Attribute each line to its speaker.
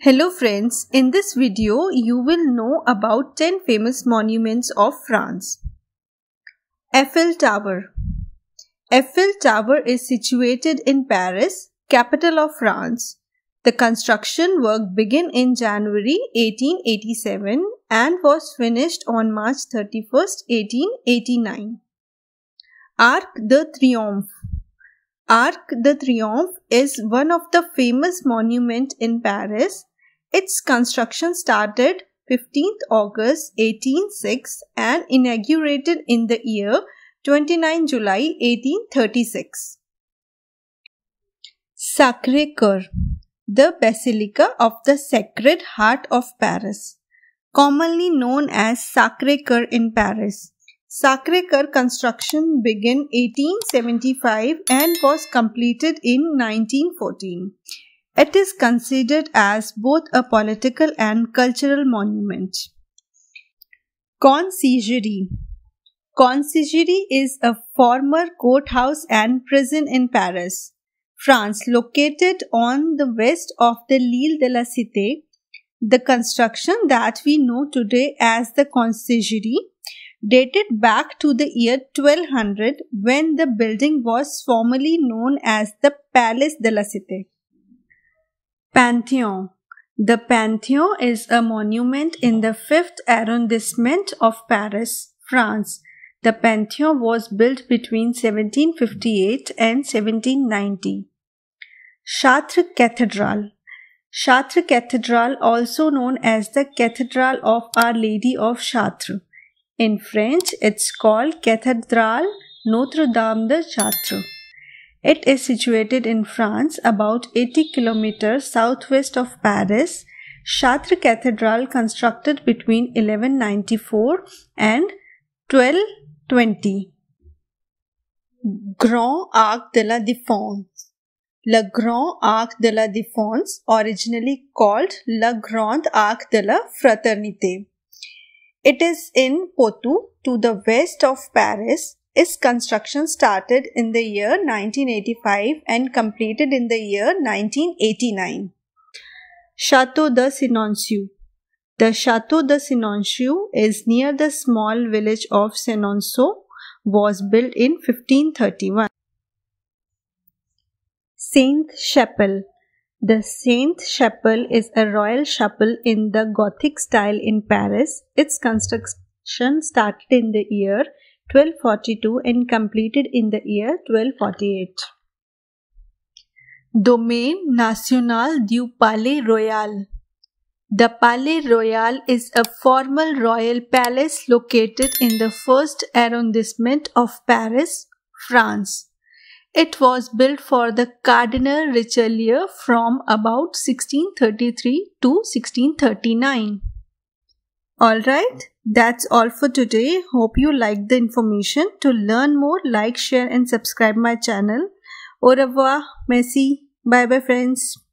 Speaker 1: Hello friends, in this video you will know about 10 famous monuments of France. Eiffel Tower Eiffel Tower is situated in Paris, capital of France. The construction work began in January 1887 and was finished on March 31, 1889. Arc de Triomphe Arc de Triomphe is one of the famous monuments in Paris its construction started 15th August 1806 and inaugurated in the year 29 July 1836. Sacre Coeur, the Basilica of the Sacred Heart of Paris, commonly known as Sacre Coeur in Paris. Sacre Coeur construction began 1875 and was completed in 1914. It is considered as both a political and cultural monument. Conciergerie Conciergerie is a former courthouse and prison in Paris, France, located on the west of the Lille de la Cité. The construction that we know today as the Conciergerie dated back to the year 1200 when the building was formerly known as the Palace de la Cité. Pantheon. The Pantheon is a monument in the 5th arrondissement of Paris, France. The Pantheon was built between 1758 and 1790. Chartres Cathedral Chartres Cathedral, also known as the Cathedral of Our Lady of Chartres. In French, it's called Cathedrale Notre Dame de Chartres. It is situated in France, about 80 kilometers southwest of Paris. Chartres Cathedral, constructed between 1194 and 1220. Grand Arc de la Défense. Le Grand Arc de la Défense, originally called La Grande Arc de la Fraternité. It is in Poitou, to the west of Paris, its construction started in the year 1985 and completed in the year 1989. Chateau de Senoncieux The Chateau de Senoncieux is near the small village of Sinonceau, was built in 1531. Saint Chapel the Saint Chapel is a royal chapel in the Gothic style in Paris. Its construction started in the year 1242 and completed in the year 1248. Domaine National du Palais Royal The Palais Royal is a formal royal palace located in the first arrondissement of Paris, France. It was built for the Cardinal Richelieu from about 1633 to 1639. Alright? That's all for today. Hope you liked the information. To learn more, like, share and subscribe my channel. Au revoir. Merci. Bye bye friends.